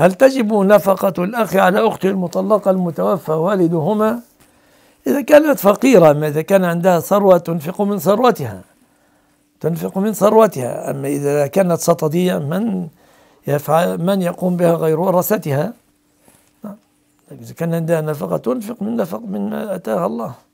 هل تجب نفقة الأخ على أخته المطلقة المتوفى والدهما إذا كانت فقيرة أما إذا كان عندها ثروة تنفق من ثروتها تنفق من ثروتها أما إذا كانت سطدية من يفعل من يقوم بها غير ورثتها نعم. إذا كان عندها نفقة تنفق من نفق من أتاها الله